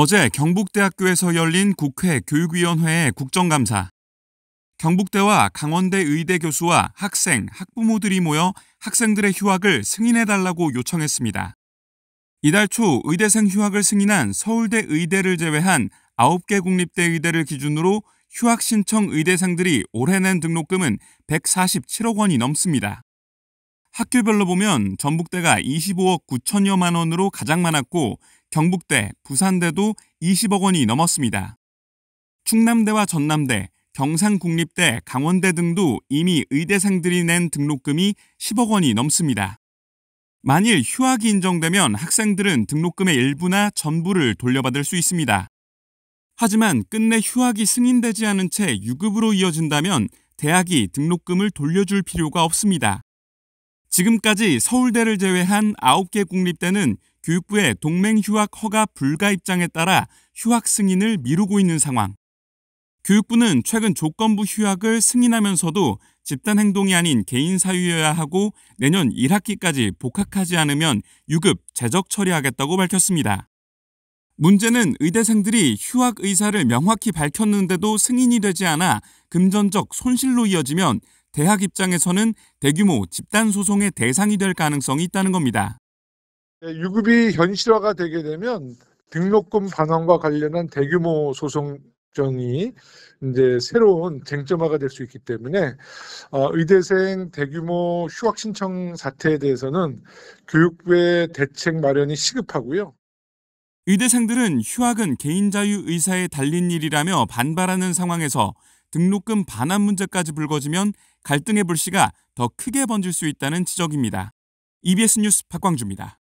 어제 경북대학교에서 열린 국회 교육위원회의 국정감사. 경북대와 강원대 의대 교수와 학생, 학부모들이 모여 학생들의 휴학을 승인해달라고 요청했습니다. 이달 초 의대생 휴학을 승인한 서울대 의대를 제외한 9개 국립대 의대를 기준으로 휴학 신청 의대생들이 올해 낸 등록금은 147억 원이 넘습니다. 학교별로 보면 전북대가 25억 9천여만 원으로 가장 많았고 경북대, 부산대도 20억 원이 넘었습니다. 충남대와 전남대, 경상국립대, 강원대 등도 이미 의대생들이 낸 등록금이 10억 원이 넘습니다. 만일 휴학이 인정되면 학생들은 등록금의 일부나 전부를 돌려받을 수 있습니다. 하지만 끝내 휴학이 승인되지 않은 채 유급으로 이어진다면 대학이 등록금을 돌려줄 필요가 없습니다. 지금까지 서울대를 제외한 9개 국립대는 교육부의 동맹 휴학 허가 불가 입장에 따라 휴학 승인을 미루고 있는 상황. 교육부는 최근 조건부 휴학을 승인하면서도 집단 행동이 아닌 개인 사유여야 하고 내년 1학기까지 복학하지 않으면 유급 제적 처리하겠다고 밝혔습니다. 문제는 의대생들이 휴학 의사를 명확히 밝혔는데도 승인이 되지 않아 금전적 손실로 이어지면 대학 입장에서는 대규모 집단 소송의 대상이 될 가능성이 있다는 겁니다. 네, 유급이 현실화가 되게 되면 등록금 반환과 관련한 대규모 소송 정이 이제 새로운 쟁점화가 될 수 있기 때문에 어, 의대생 대규모 휴학 신청 사태에 대해서는 교육부의 대책 마련이 시급하고요. 의대생들은 휴학은 개인 자유 의사에 달린 일이라며 반발하는 상황에서 등록금 반환 문제까지 불거지면 갈등의 불씨가 더 크게 번질 수 있다는 지적입니다. EBS 뉴스 박광주입니다.